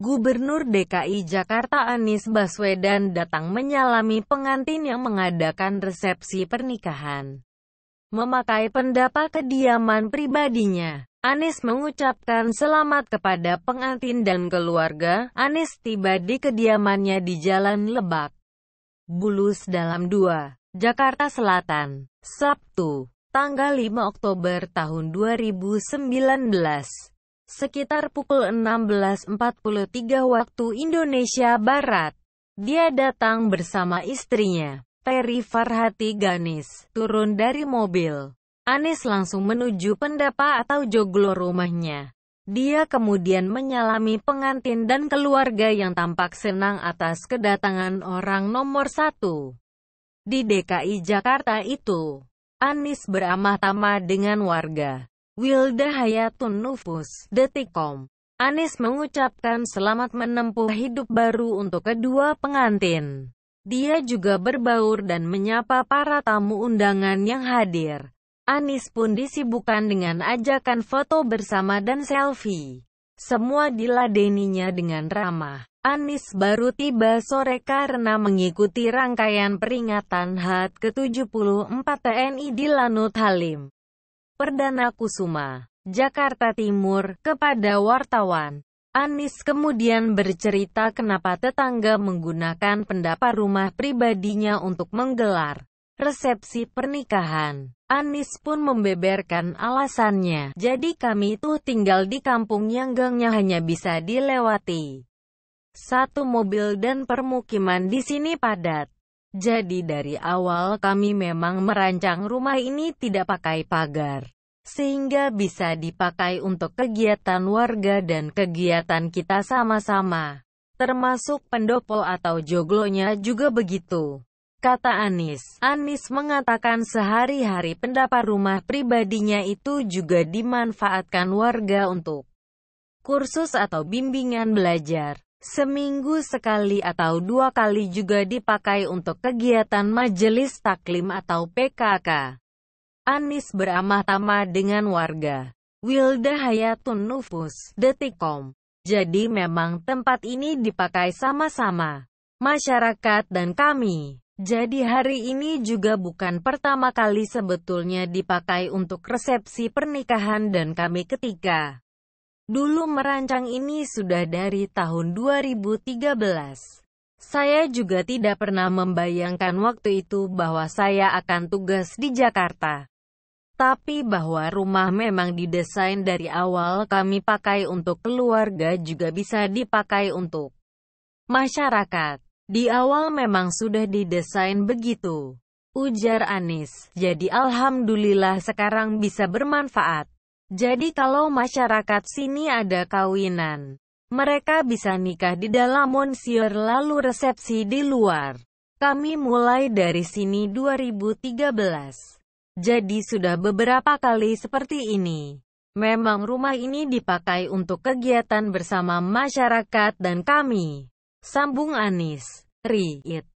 Gubernur DKI Jakarta Anies Baswedan datang menyalami pengantin yang mengadakan resepsi pernikahan. Memakai pendapa kediaman pribadinya, Anies mengucapkan selamat kepada pengantin dan keluarga. Anies tiba di kediamannya di Jalan Lebak, Bulus dalam 2, Jakarta Selatan, Sabtu, tanggal 5 Oktober tahun 2019. Sekitar pukul 16.43 waktu Indonesia Barat, dia datang bersama istrinya, Peri Farhati Ganis, turun dari mobil. Anies langsung menuju pendapa atau joglo rumahnya. Dia kemudian menyalami pengantin dan keluarga yang tampak senang atas kedatangan orang nomor satu. Di DKI Jakarta itu, Anies beramah tamah dengan warga. Wilda Hayatun Nufus, Detikom. Anies mengucapkan selamat menempuh hidup baru untuk kedua pengantin. Dia juga berbaur dan menyapa para tamu undangan yang hadir. Anies pun disibukkan dengan ajakan foto bersama dan selfie. Semua diladeninya dengan ramah. Anies baru tiba sore karena mengikuti rangkaian peringatan HAT ke-74 TNI di Lanut Halim. Perdana Kusuma, Jakarta Timur, kepada wartawan. Anis kemudian bercerita kenapa tetangga menggunakan pendapat rumah pribadinya untuk menggelar resepsi pernikahan. Anis pun membeberkan alasannya, jadi kami tuh tinggal di kampung yang gangnya hanya bisa dilewati. Satu mobil dan permukiman di sini padat. Jadi dari awal kami memang merancang rumah ini tidak pakai pagar. Sehingga bisa dipakai untuk kegiatan warga dan kegiatan kita sama-sama. Termasuk pendopo atau joglonya juga begitu. Kata Anis, Anis mengatakan sehari-hari pendapat rumah pribadinya itu juga dimanfaatkan warga untuk kursus atau bimbingan belajar seminggu sekali atau dua kali juga dipakai untuk kegiatan majelis taklim atau PKK. Anis beramah-tamah dengan warga. Wilda Hayatun Nufus, Detikom. Jadi memang tempat ini dipakai sama-sama. Masyarakat dan kami. Jadi hari ini juga bukan pertama kali sebetulnya dipakai untuk resepsi pernikahan dan kami ketika Dulu merancang ini sudah dari tahun 2013. Saya juga tidak pernah membayangkan waktu itu bahwa saya akan tugas di Jakarta. Tapi bahwa rumah memang didesain dari awal kami pakai untuk keluarga juga bisa dipakai untuk masyarakat. Di awal memang sudah didesain begitu. Ujar Anis, jadi alhamdulillah sekarang bisa bermanfaat. Jadi kalau masyarakat sini ada kawinan, mereka bisa nikah di dalam monsieur lalu resepsi di luar. Kami mulai dari sini 2013. Jadi sudah beberapa kali seperti ini. Memang rumah ini dipakai untuk kegiatan bersama masyarakat dan kami. Sambung Anis, Riit.